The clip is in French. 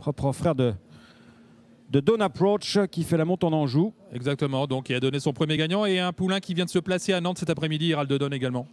propre frère de, Don Approach qui fait la monte en Anjou. Exactement, donc il a donné son premier gagnant et un poulain qui vient de se placer à Nantes cet après-midi, de Don également.